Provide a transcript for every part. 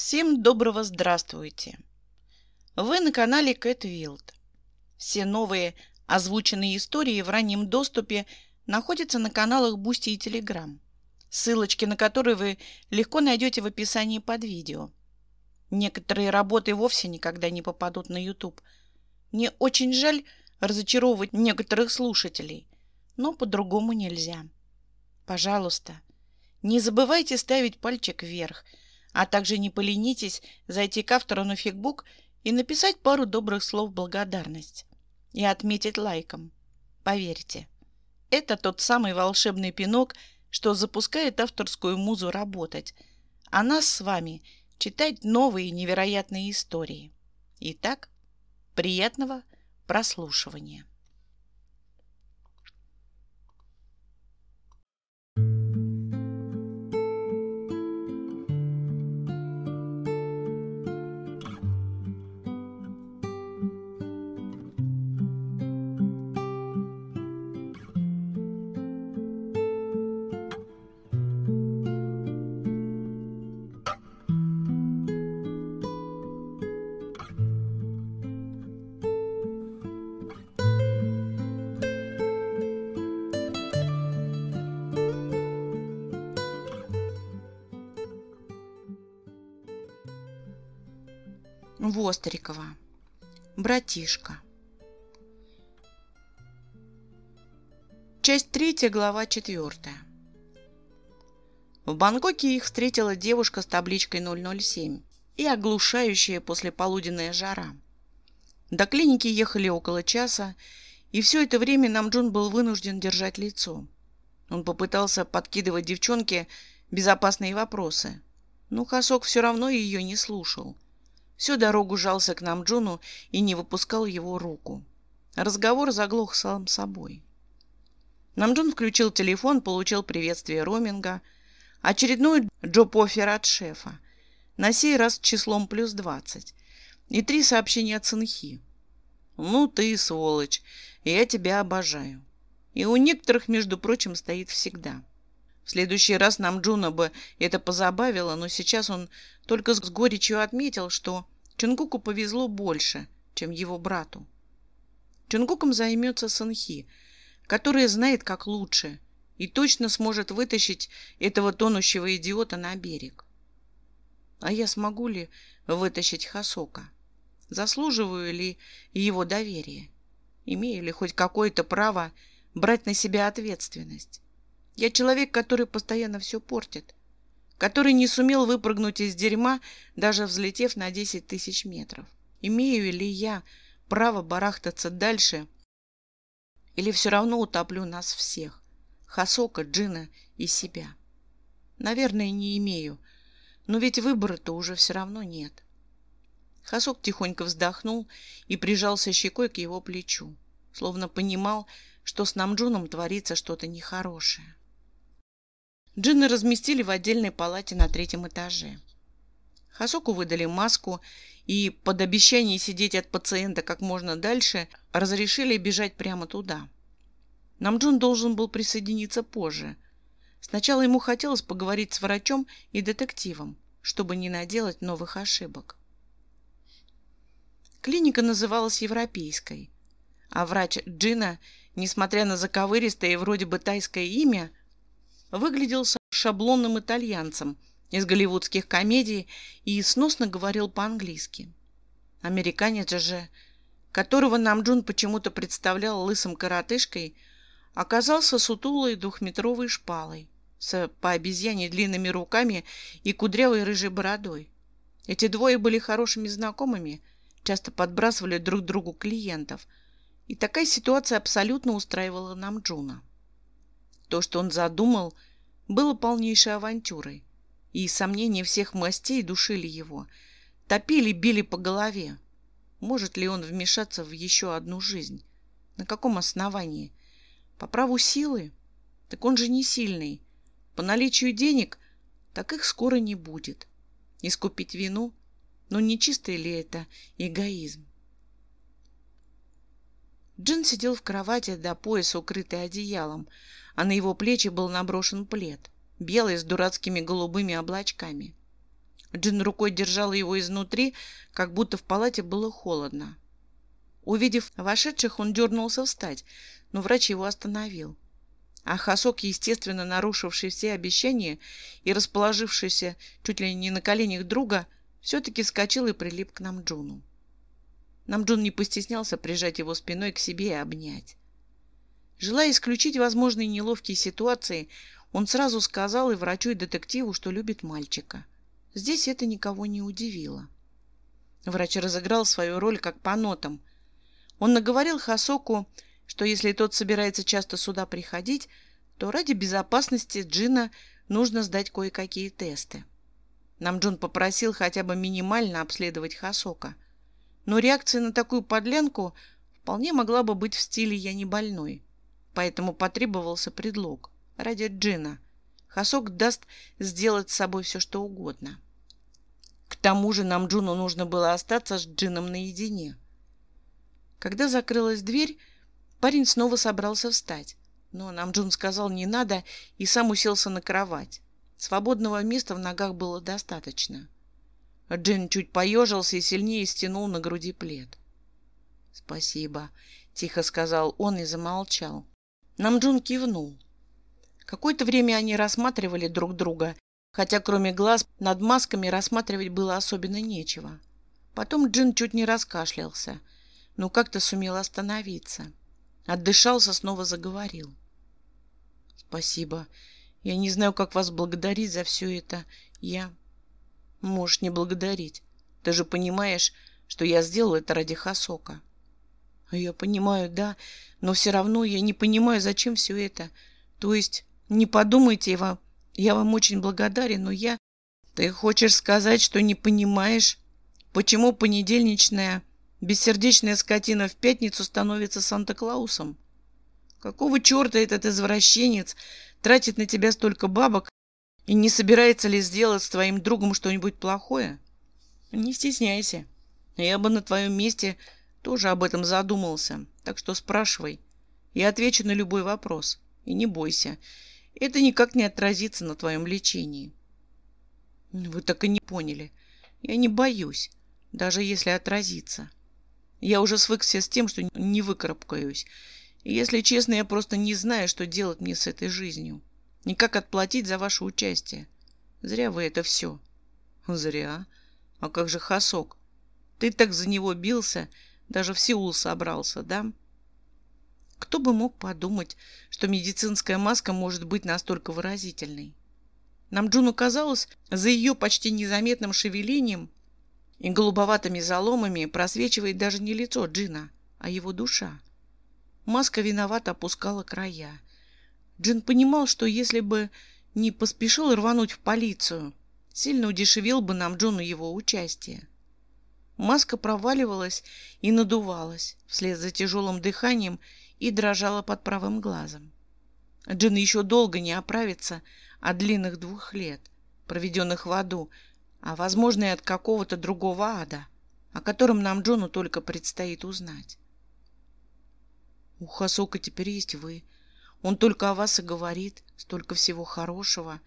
Всем доброго здравствуйте! Вы на канале Кэт Вилд. Все новые озвученные истории в раннем доступе находятся на каналах Бусти и Телеграм, ссылочки на которые вы легко найдете в описании под видео. Некоторые работы вовсе никогда не попадут на YouTube. Мне очень жаль разочаровывать некоторых слушателей, но по-другому нельзя. Пожалуйста, не забывайте ставить пальчик вверх – а также не поленитесь зайти к автору на фигбук и написать пару добрых слов благодарность. И отметить лайком. Поверьте, это тот самый волшебный пинок, что запускает авторскую музу работать, а нас с вами читать новые невероятные истории. Итак, приятного прослушивания. Вострикова. Братишка. Часть третья, глава четвертая. В Бангкоке их встретила девушка с табличкой 007 и оглушающая послеполуденная жара. До клиники ехали около часа, и все это время Намджун был вынужден держать лицо. Он попытался подкидывать девчонке безопасные вопросы, но Хасок все равно ее не слушал – Всю дорогу жался к нам Джону и не выпускал его руку. Разговор заглох сам собой. Нам Джон включил телефон, получил приветствие Роминга, очередной джоп-офер от шефа, на сей раз числом плюс двадцать, и три сообщения от Сынхи. «Ну ты, сволочь, я тебя обожаю». И у некоторых, между прочим, стоит всегда. В следующий раз нам Джуна бы это позабавило, но сейчас он только с горечью отметил, что Чунгуку повезло больше, чем его брату. Чунгуком займется Санхи, который знает, как лучше, и точно сможет вытащить этого тонущего идиота на берег. А я смогу ли вытащить Хасока? Заслуживаю ли его доверие? Имею ли хоть какое-то право брать на себя ответственность? Я человек, который постоянно все портит который не сумел выпрыгнуть из дерьма, даже взлетев на 10 тысяч метров. Имею ли я право барахтаться дальше? Или все равно утоплю нас всех? Хасока, Джина и себя. Наверное, не имею. Но ведь выбора-то уже все равно нет. Хасок тихонько вздохнул и прижался щекой к его плечу, словно понимал, что с Намджуном творится что-то нехорошее. Джинна разместили в отдельной палате на третьем этаже. Хасоку выдали маску и, под обещание сидеть от пациента как можно дальше, разрешили бежать прямо туда. Нам Джун должен был присоединиться позже. Сначала ему хотелось поговорить с врачом и детективом, чтобы не наделать новых ошибок. Клиника называлась Европейской, а врач Джина, несмотря на заковыристое и вроде бы тайское имя, выглядел шаблонным итальянцем из голливудских комедий и сносно говорил по-английски. Американец же, которого Намджун почему-то представлял лысым коротышкой, оказался сутулой двухметровой шпалой с по обезьяне длинными руками и кудрявой рыжей бородой. Эти двое были хорошими знакомыми, часто подбрасывали друг другу клиентов, и такая ситуация абсолютно устраивала Намджуна. То, что он задумал, было полнейшей авантюрой. И сомнения всех мастей душили его. Топили, били по голове. Может ли он вмешаться в еще одну жизнь? На каком основании? По праву силы? Так он же не сильный. По наличию денег? Так их скоро не будет. Искупить вину? Но ну, не чистый ли это эгоизм? Джин сидел в кровати до пояса, укрытый одеялом, а на его плечи был наброшен плед, белый с дурацкими голубыми облачками. Джин рукой держал его изнутри, как будто в палате было холодно. Увидев вошедших, он дернулся встать, но врач его остановил. А Хасок, естественно, нарушивший все обещания и расположившийся чуть ли не на коленях друга, все-таки вскочил и прилип к нам Джуну. Намджун не постеснялся прижать его спиной к себе и обнять. Желая исключить возможные неловкие ситуации, он сразу сказал и врачу, и детективу, что любит мальчика. Здесь это никого не удивило. Врач разыграл свою роль как по нотам. Он наговорил Хасоку, что если тот собирается часто сюда приходить, то ради безопасности Джина нужно сдать кое-какие тесты. Намджун попросил хотя бы минимально обследовать Хасока – но реакция на такую подленку вполне могла бы быть в стиле «я не больной». Поэтому потребовался предлог. Ради Джина. Хасок даст сделать с собой все, что угодно. К тому же нам Джуну нужно было остаться с Джином наедине. Когда закрылась дверь, парень снова собрался встать. Но нам Джун сказал «не надо» и сам уселся на кровать. Свободного места в ногах было достаточно. — Джин чуть поежился и сильнее стянул на груди плед. «Спасибо», — тихо сказал он и замолчал. Намджун кивнул. Какое-то время они рассматривали друг друга, хотя кроме глаз над масками рассматривать было особенно нечего. Потом Джин чуть не раскашлялся, но как-то сумел остановиться. Отдышался, снова заговорил. «Спасибо. Я не знаю, как вас благодарить за все это. Я...» Можешь не благодарить. Ты же понимаешь, что я сделал это ради Хасока. А я понимаю, да, но все равно я не понимаю, зачем все это. То есть, не подумайте вам, я вам очень благодарен, но я... Ты хочешь сказать, что не понимаешь, почему понедельничная бессердечная скотина в пятницу становится Санта-Клаусом? Какого черта этот извращенец тратит на тебя столько бабок, и не собирается ли сделать с твоим другом что-нибудь плохое? Не стесняйся. Я бы на твоем месте тоже об этом задумался. Так что спрашивай. Я отвечу на любой вопрос. И не бойся. Это никак не отразится на твоем лечении. Вы так и не поняли. Я не боюсь, даже если отразится. Я уже свыкся с тем, что не выкарабкаюсь. И, если честно, я просто не знаю, что делать мне с этой жизнью. И как отплатить за ваше участие. Зря вы это все. Зря. А как же Хасок? Ты так за него бился, даже в Сеул собрался, да? Кто бы мог подумать, что медицинская маска может быть настолько выразительной? Нам Джуну казалось, за ее почти незаметным шевелением и голубоватыми заломами просвечивает даже не лицо Джина, а его душа. Маска виновато опускала края, Джин понимал, что если бы не поспешил рвануть в полицию, сильно удешевил бы нам Джону его участие. Маска проваливалась и надувалась вслед за тяжелым дыханием и дрожала под правым глазом. Джин еще долго не оправится от длинных двух лет, проведенных в аду, а, возможно, и от какого-то другого ада, о котором нам Джону только предстоит узнать. «У Хасока теперь есть вы», он только о вас и говорит, столько всего хорошего.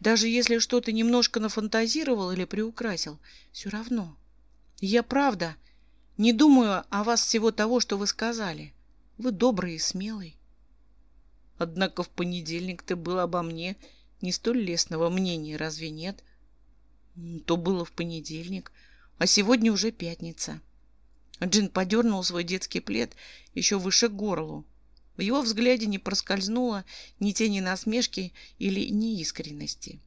Даже если что-то немножко нафантазировал или приукрасил, все равно. Я правда не думаю о вас всего того, что вы сказали. Вы добрый и смелый. Однако в понедельник ты был обо мне не столь лестного мнения, разве нет? То было в понедельник, а сегодня уже пятница. Джин подернул свой детский плед еще выше горлу. В его взгляде не проскользнуло ни тени насмешки или неискренности.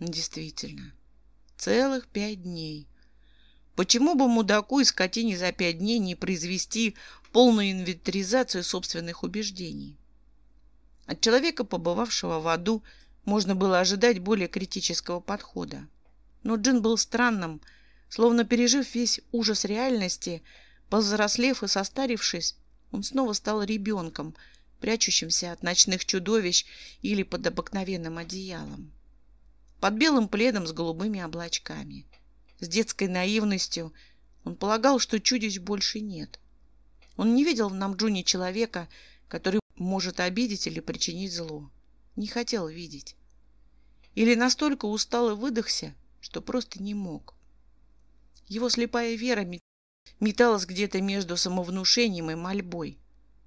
Действительно, целых пять дней. Почему бы мудаку и скотине за пять дней не произвести полную инвентаризацию собственных убеждений? От человека, побывавшего в аду, можно было ожидать более критического подхода. Но Джин был странным, словно пережив весь ужас реальности, повзрослев и состарившись, он снова стал ребенком, прячущимся от ночных чудовищ или под обыкновенным одеялом. Под белым пледом с голубыми облачками. С детской наивностью он полагал, что чудищ больше нет. Он не видел в Намджуне человека, который может обидеть или причинить зло. Не хотел видеть. Или настолько устал и выдохся, что просто не мог. Его слепая вера металась где-то между самовнушением и мольбой.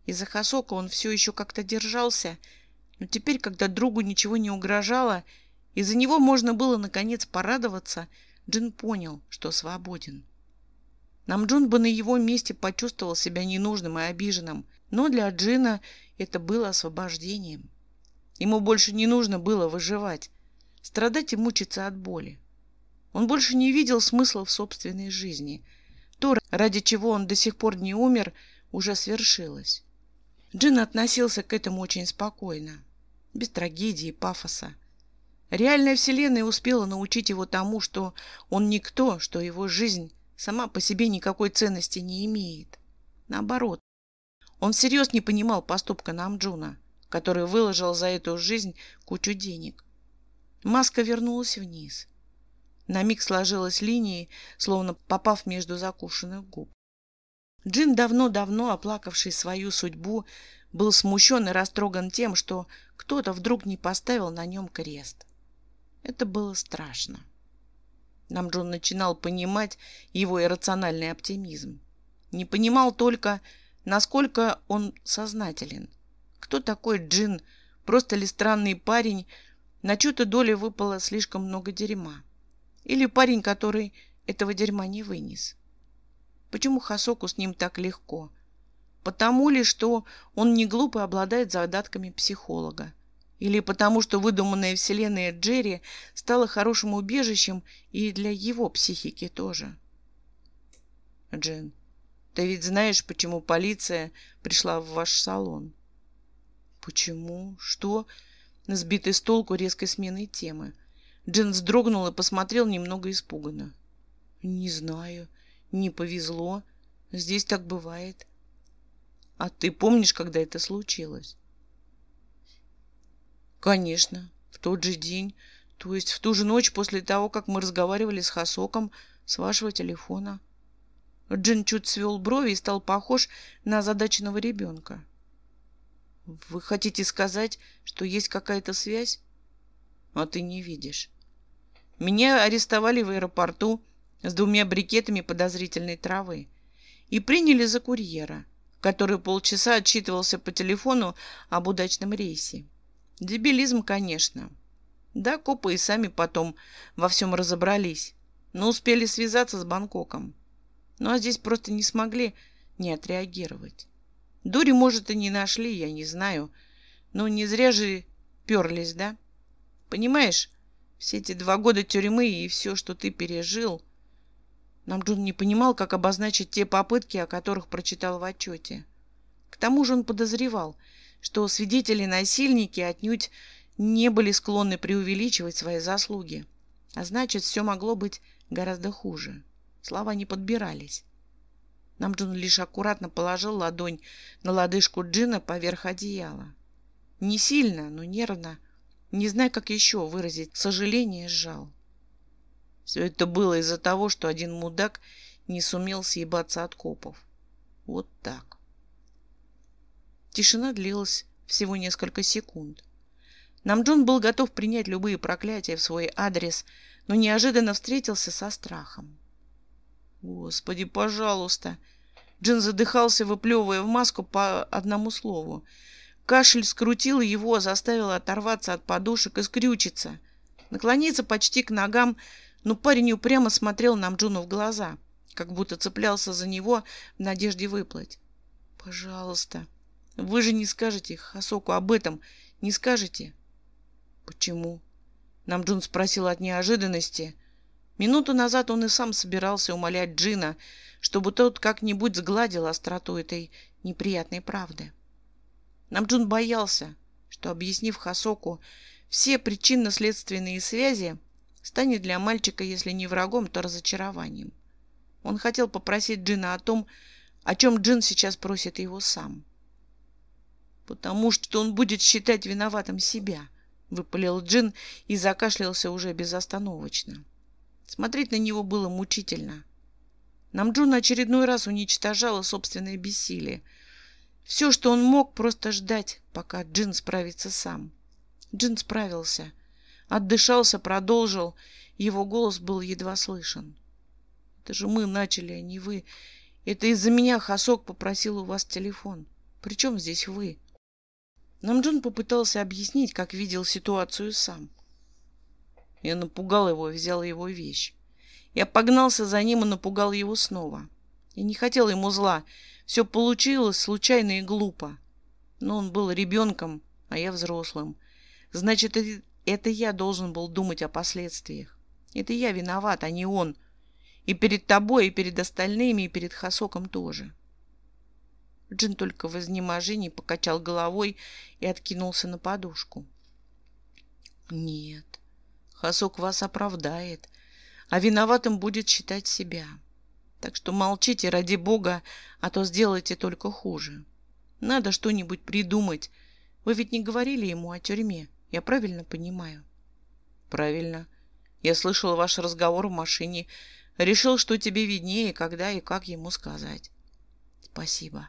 Из-за Хасока он все еще как-то держался, но теперь, когда другу ничего не угрожало, и за него можно было наконец порадоваться, Джин понял, что свободен. Намджун бы на его месте почувствовал себя ненужным и обиженным, но для Джина это было освобождением. Ему больше не нужно было выживать, страдать и мучиться от боли. Он больше не видел смысла в собственной жизни – то, ради чего он до сих пор не умер, уже свершилось. Джин относился к этому очень спокойно, без трагедии и пафоса. Реальная вселенная успела научить его тому, что он никто, что его жизнь сама по себе никакой ценности не имеет. Наоборот, он всерьез не понимал поступка Намджуна, который выложил за эту жизнь кучу денег. Маска вернулась вниз на миг сложилась линией, словно попав между закушенных губ. Джин, давно-давно оплакавший свою судьбу, был смущен и растроган тем, что кто-то вдруг не поставил на нем крест. Это было страшно. Нам Джон начинал понимать его иррациональный оптимизм. Не понимал только, насколько он сознателен. Кто такой Джин? Просто ли странный парень? На чью-то долю выпало слишком много дерьма. Или парень, который этого дерьма не вынес? Почему Хасоку с ним так легко? Потому ли, что он не глупо обладает задатками психолога? Или потому, что выдуманная вселенная Джерри стала хорошим убежищем и для его психики тоже? Джин, ты ведь знаешь, почему полиция пришла в ваш салон? Почему? Что? Сбитый с толку резкой смены темы. Джин вздрогнул и посмотрел немного испуганно. «Не знаю. Не повезло. Здесь так бывает». «А ты помнишь, когда это случилось?» «Конечно. В тот же день, то есть в ту же ночь после того, как мы разговаривали с Хасоком с вашего телефона». Джин чуть свел брови и стал похож на озадаченного ребенка. «Вы хотите сказать, что есть какая-то связь?» А ты не видишь. Меня арестовали в аэропорту с двумя брикетами подозрительной травы и приняли за курьера, который полчаса отчитывался по телефону об удачном рейсе. Дебилизм, конечно. Да, копы и сами потом во всем разобрались, но успели связаться с Бангкоком. Ну а здесь просто не смогли не отреагировать. Дури, может, и не нашли, я не знаю. Ну, не зря же перлись, да? Понимаешь, все эти два года тюрьмы и все, что ты пережил. Нам Джун не понимал, как обозначить те попытки, о которых прочитал в отчете. К тому же он подозревал, что свидетели-насильники отнюдь не были склонны преувеличивать свои заслуги. А значит, все могло быть гораздо хуже. Слова не подбирались. Намджун лишь аккуратно положил ладонь на лодыжку Джина поверх одеяла. Не сильно, но нервно не зная, как еще выразить сожаление, сжал. Все это было из-за того, что один мудак не сумел съебаться от копов. Вот так. Тишина длилась всего несколько секунд. Нам Джон был готов принять любые проклятия в свой адрес, но неожиданно встретился со страхом. «Господи, пожалуйста!» Джин задыхался, выплевывая в маску по одному слову. Кашель скрутил его, заставил оторваться от подушек и скрючиться. Наклониться почти к ногам, но парень упрямо смотрел нам Джуну в глаза, как будто цеплялся за него в надежде выплыть. «Пожалуйста, вы же не скажете Хасоку об этом, не скажете?» «Почему?» Намджун спросил от неожиданности. Минуту назад он и сам собирался умолять Джина, чтобы тот как-нибудь сгладил остроту этой неприятной правды. — Намджун боялся, что, объяснив Хасоку все причинно-следственные связи, станет для мальчика, если не врагом, то разочарованием. Он хотел попросить Джина о том, о чем Джин сейчас просит его сам. «Потому что он будет считать виноватым себя», — выпалил Джин и закашлялся уже безостановочно. Смотреть на него было мучительно. Намджун очередной раз уничтожала собственное бессилие — все, что он мог, просто ждать, пока Джин справится сам. Джин справился. Отдышался, продолжил. Его голос был едва слышен. «Это же мы начали, а не вы. Это из-за меня Хасок попросил у вас телефон. Причем здесь вы?» Нам Намджун попытался объяснить, как видел ситуацию сам. Я напугал его взял его вещь. Я погнался за ним и напугал его снова. Я не хотел ему зла. Все получилось случайно и глупо. Но он был ребенком, а я взрослым. Значит, это я должен был думать о последствиях. Это я виноват, а не он. И перед тобой, и перед остальными, и перед Хасоком тоже. Джин только в изнеможении покачал головой и откинулся на подушку. Нет, Хасок вас оправдает, а виноватым будет считать себя. — так что молчите ради бога, а то сделаете только хуже. Надо что-нибудь придумать. Вы ведь не говорили ему о тюрьме, я правильно понимаю? Правильно. Я слышал ваш разговор в машине. Решил, что тебе виднее, когда и как ему сказать. Спасибо.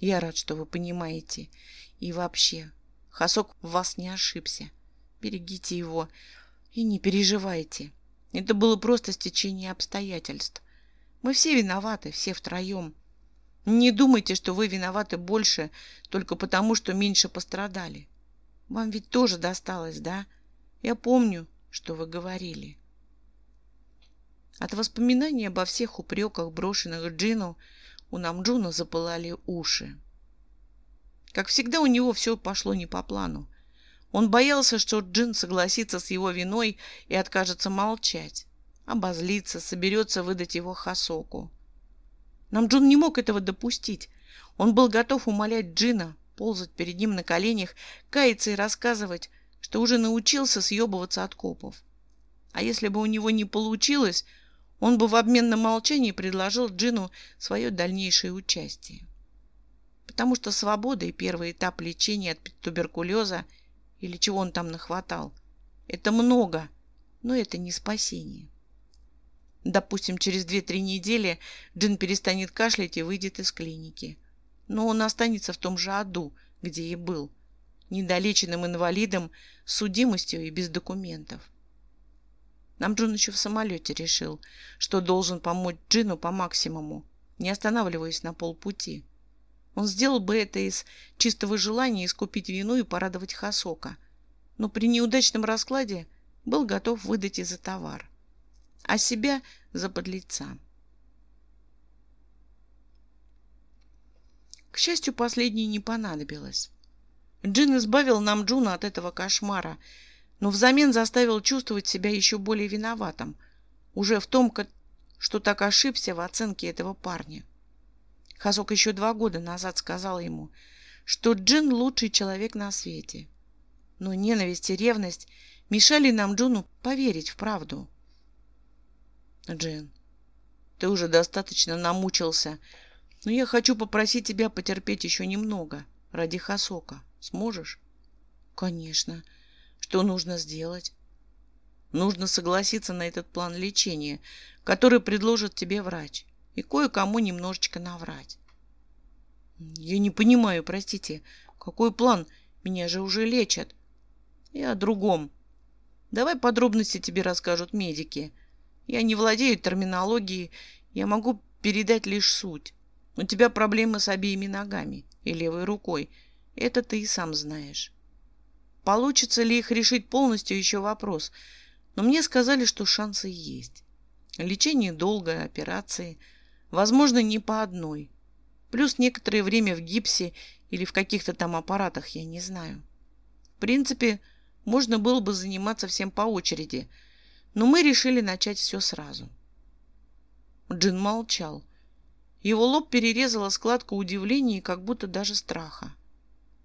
Я рад, что вы понимаете. И вообще, Хасок в вас не ошибся. Берегите его и не переживайте. Это было просто стечение обстоятельств. Мы все виноваты, все втроем. Не думайте, что вы виноваты больше только потому, что меньше пострадали. Вам ведь тоже досталось, да? Я помню, что вы говорили. От воспоминаний обо всех упреках, брошенных Джину, у Намджуна запылали уши. Как всегда, у него все пошло не по плану. Он боялся, что Джин согласится с его виной и откажется молчать обозлится, соберется выдать его Хасоку. Намджун не мог этого допустить. Он был готов умолять Джина, ползать перед ним на коленях, каяться и рассказывать, что уже научился съебываться от копов. А если бы у него не получилось, он бы в обмен на молчание предложил Джину свое дальнейшее участие. Потому что свобода и первый этап лечения от туберкулеза или чего он там нахватал – это много, но это не спасение. Допустим, через 2-3 недели Джин перестанет кашлять и выйдет из клиники. Но он останется в том же аду, где и был. Недолеченным инвалидом, с судимостью и без документов. Нам Джун еще в самолете решил, что должен помочь Джину по максимуму, не останавливаясь на полпути. Он сделал бы это из чистого желания искупить вину и порадовать Хасока, но при неудачном раскладе был готов выдать из за товар. — а себя за подлеца. К счастью, последнее не понадобилось. Джин избавил нам Джуна от этого кошмара, но взамен заставил чувствовать себя еще более виноватым, уже в том, что так ошибся в оценке этого парня. Хасок еще два года назад сказал ему, что Джин лучший человек на свете. Но ненависть и ревность мешали нам Джуну поверить в правду. Джин, ты уже достаточно намучился, но я хочу попросить тебя потерпеть еще немного ради Хасока. Сможешь? Конечно. Что нужно сделать? Нужно согласиться на этот план лечения, который предложит тебе врач, и кое-кому немножечко наврать. Я не понимаю, простите, какой план? Меня же уже лечат. И о другом. Давай подробности тебе расскажут медики. — я не владею терминологией, я могу передать лишь суть. У тебя проблемы с обеими ногами и левой рукой. Это ты и сам знаешь. Получится ли их решить полностью, еще вопрос. Но мне сказали, что шансы есть. Лечение долгое, операции. Возможно, не по одной. Плюс некоторое время в гипсе или в каких-то там аппаратах, я не знаю. В принципе, можно было бы заниматься всем по очереди – но мы решили начать все сразу. Джин молчал. Его лоб перерезала складка удивления и как будто даже страха.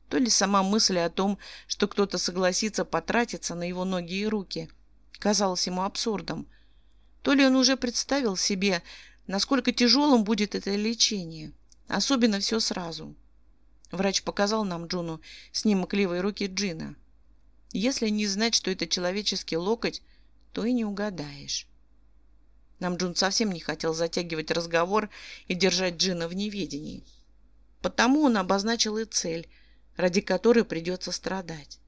То ли сама мысль о том, что кто-то согласится потратиться на его ноги и руки, казалась ему абсурдом, то ли он уже представил себе, насколько тяжелым будет это лечение, особенно все сразу. Врач показал нам Джуну снимок левой руки Джина. Если не знать, что это человеческий локоть, то и не угадаешь. Нам Джун совсем не хотел затягивать разговор и держать Джина в неведении. Потому он обозначил и цель, ради которой придется страдать.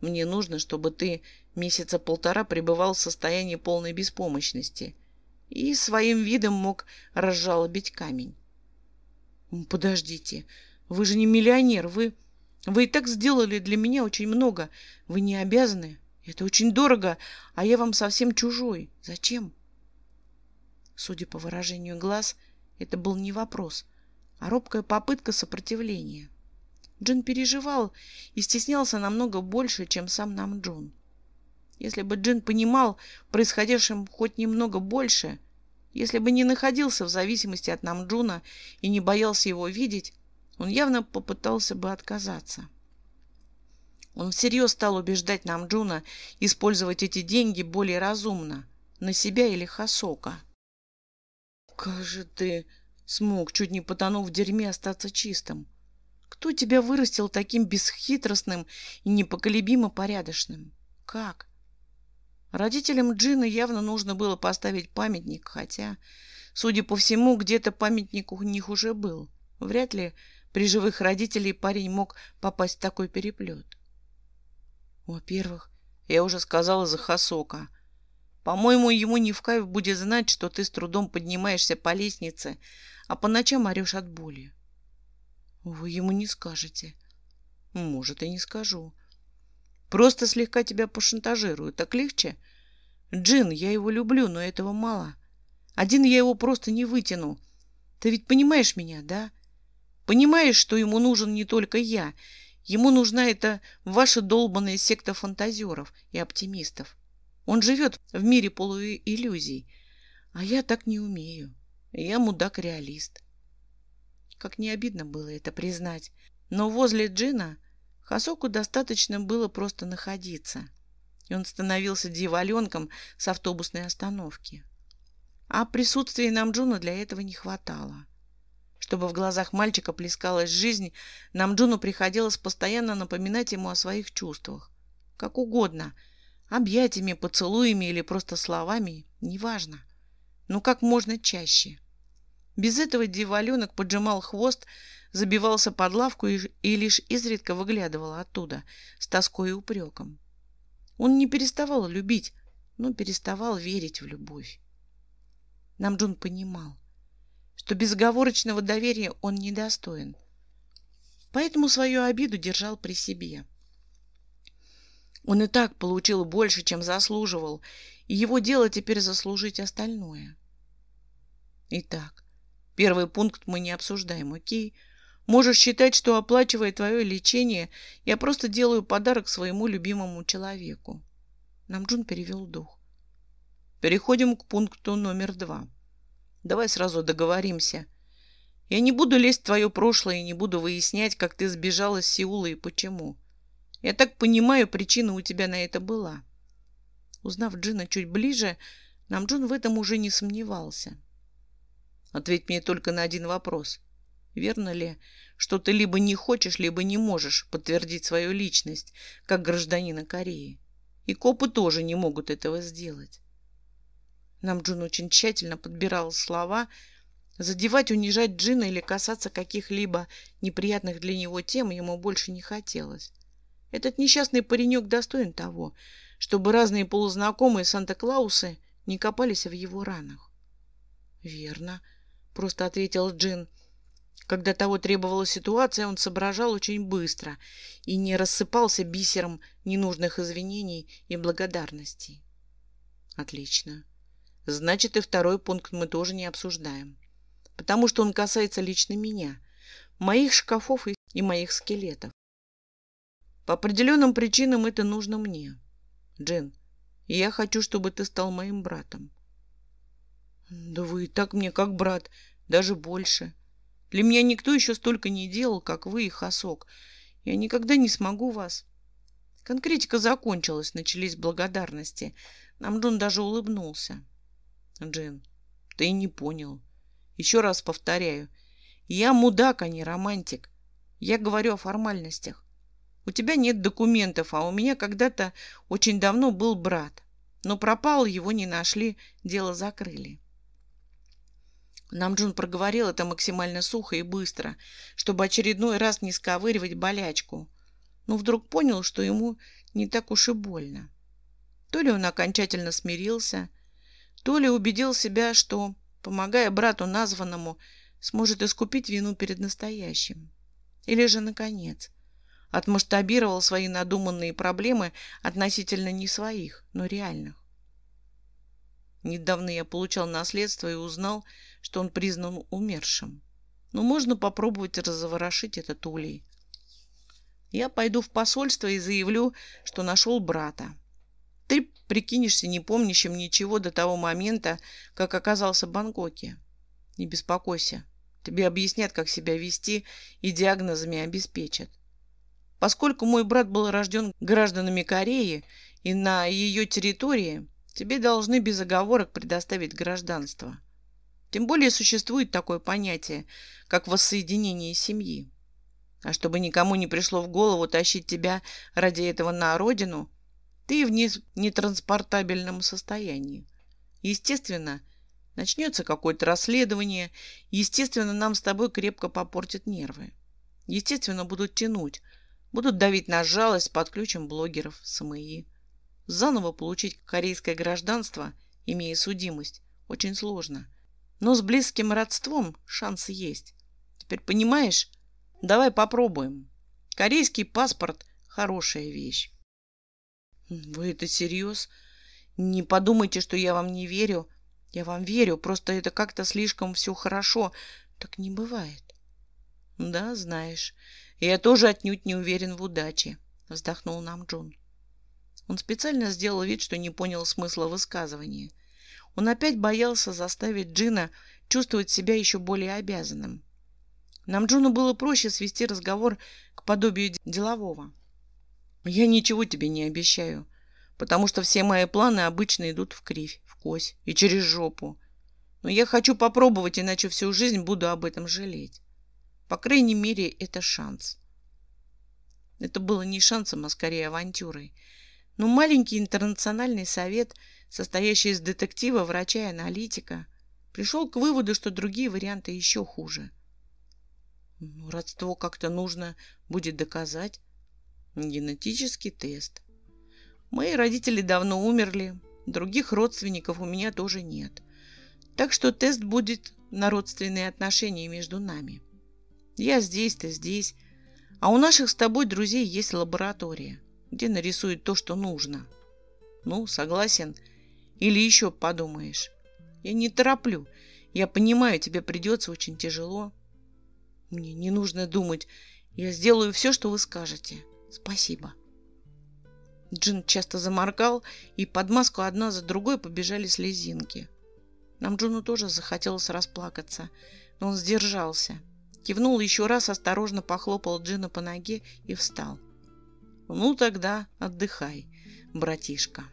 Мне нужно, чтобы ты месяца полтора пребывал в состоянии полной беспомощности и своим видом мог разжалобить камень. Подождите, вы же не миллионер, вы... Вы и так сделали для меня очень много. Вы не обязаны это очень дорого, а я вам совсем чужой. Зачем? Судя по выражению глаз, это был не вопрос, а робкая попытка сопротивления. Джин переживал и стеснялся намного больше, чем сам нам Джон. Если бы Джин понимал происходящим хоть немного больше, если бы не находился в зависимости от Нам Джуна и не боялся его видеть, он явно попытался бы отказаться. — он всерьез стал убеждать Намджуна использовать эти деньги более разумно. На себя или Хасока. «Как же ты смог, чуть не потонув в дерьме, остаться чистым? Кто тебя вырастил таким бесхитростным и непоколебимо порядочным? Как?» Родителям Джина явно нужно было поставить памятник, хотя, судя по всему, где-то памятник у них уже был. Вряд ли при живых родителей парень мог попасть в такой переплет. Во-первых, я уже сказала за Хасока. По-моему, ему не в кайф будет знать, что ты с трудом поднимаешься по лестнице, а по ночам орешь от боли. Вы ему не скажете. Может, и не скажу. Просто слегка тебя пошантажирую. Так легче? Джин, я его люблю, но этого мало. Один я его просто не вытяну. Ты ведь понимаешь меня, да? Понимаешь, что ему нужен не только я, Ему нужна эта ваша долбанная секта фантазеров и оптимистов. Он живет в мире полуиллюзий. А я так не умею. Я мудак-реалист. Как не обидно было это признать. Но возле Джина Хасоку достаточно было просто находиться. И он становился дьяволенком с автобусной остановки. А присутствия Намджуна для этого не хватало. Чтобы в глазах мальчика плескалась жизнь, Намджуну приходилось постоянно напоминать ему о своих чувствах. Как угодно. Объятиями, поцелуями или просто словами. Неважно. Но как можно чаще. Без этого дьяволенок поджимал хвост, забивался под лавку и, и лишь изредка выглядывал оттуда с тоской и упреком. Он не переставал любить, но переставал верить в любовь. Намджун понимал что безоговорочного доверия он недостоин. Поэтому свою обиду держал при себе. Он и так получил больше, чем заслуживал, и его дело теперь заслужить остальное. Итак, первый пункт мы не обсуждаем, окей? Можешь считать, что, оплачивая твое лечение, я просто делаю подарок своему любимому человеку. Намджун перевел дух. Переходим к пункту номер два. Давай сразу договоримся. Я не буду лезть в твое прошлое и не буду выяснять, как ты сбежала из Сеула и почему. Я так понимаю, причина у тебя на это была. Узнав Джина чуть ближе, Намджун в этом уже не сомневался. Ответь мне только на один вопрос. Верно ли, что ты либо не хочешь, либо не можешь подтвердить свою личность как гражданина Кореи? И копы тоже не могут этого сделать. Нам Джун очень тщательно подбирал слова. Задевать, унижать Джина или касаться каких-либо неприятных для него тем ему больше не хотелось. Этот несчастный паренек достоин того, чтобы разные полузнакомые Санта-Клаусы не копались в его ранах. «Верно», — просто ответил Джин. Когда того требовала ситуация, он соображал очень быстро и не рассыпался бисером ненужных извинений и благодарностей. «Отлично. Значит, и второй пункт мы тоже не обсуждаем. Потому что он касается лично меня, моих шкафов и моих скелетов. По определенным причинам это нужно мне. Джин, я хочу, чтобы ты стал моим братом. Да вы и так мне как брат, даже больше. Для меня никто еще столько не делал, как вы и Хасок. Я никогда не смогу вас. Конкретика закончилась, начались благодарности. Намджун даже улыбнулся. Джин, ты не понял. Еще раз повторяю. Я мудак, а не романтик. Я говорю о формальностях. У тебя нет документов, а у меня когда-то очень давно был брат. Но пропал, его не нашли, дело закрыли. Намджун проговорил это максимально сухо и быстро, чтобы очередной раз не сковыривать болячку. Но вдруг понял, что ему не так уж и больно. То ли он окончательно смирился, Толя убедил себя, что, помогая брату названному, сможет искупить вину перед настоящим. Или же, наконец, отмасштабировал свои надуманные проблемы относительно не своих, но реальных. Недавно я получал наследство и узнал, что он признан умершим. Но можно попробовать разворошить этот улей. Я пойду в посольство и заявлю, что нашел брата. Ты прикинешься не помнящим ничего до того момента, как оказался в Бангкоке. Не беспокойся. Тебе объяснят, как себя вести, и диагнозами обеспечат. Поскольку мой брат был рожден гражданами Кореи и на ее территории, тебе должны без оговорок предоставить гражданство. Тем более существует такое понятие, как воссоединение семьи. А чтобы никому не пришло в голову тащить тебя ради этого на родину, да и в нетранспортабельном состоянии. Естественно, начнется какое-то расследование, естественно, нам с тобой крепко попортят нервы. Естественно, будут тянуть, будут давить на жалость, подключим блогеров, СМИ. Заново получить корейское гражданство, имея судимость, очень сложно. Но с близким родством шансы есть. Теперь понимаешь? Давай попробуем. Корейский паспорт – хорошая вещь. Вы это серьез? Не подумайте, что я вам не верю. Я вам верю, просто это как-то слишком все хорошо. Так не бывает. Да, знаешь, я тоже отнюдь не уверен в удаче, вздохнул нам Джон. Он специально сделал вид, что не понял смысла высказывания. Он опять боялся заставить Джина чувствовать себя еще более обязанным. Нам Намджуну было проще свести разговор к подобию делового. Я ничего тебе не обещаю, потому что все мои планы обычно идут в кривь, в кось и через жопу. Но я хочу попробовать, иначе всю жизнь буду об этом жалеть. По крайней мере, это шанс. Это было не шансом, а скорее авантюрой. Но маленький интернациональный совет, состоящий из детектива, врача и аналитика, пришел к выводу, что другие варианты еще хуже. Ну, родство как-то нужно будет доказать. Генетический тест. Мои родители давно умерли, других родственников у меня тоже нет. Так что тест будет на родственные отношения между нами. Я здесь, ты здесь. А у наших с тобой друзей есть лаборатория, где нарисуют то, что нужно. Ну, согласен. Или еще подумаешь. Я не тороплю. Я понимаю, тебе придется очень тяжело. Мне не нужно думать. Я сделаю все, что вы скажете. Спасибо. Джин часто заморгал, и под маску одна за другой побежали слезинки. Нам Джуну тоже захотелось расплакаться, но он сдержался. Кивнул еще раз, осторожно похлопал Джина по ноге и встал. «Ну тогда отдыхай, братишка».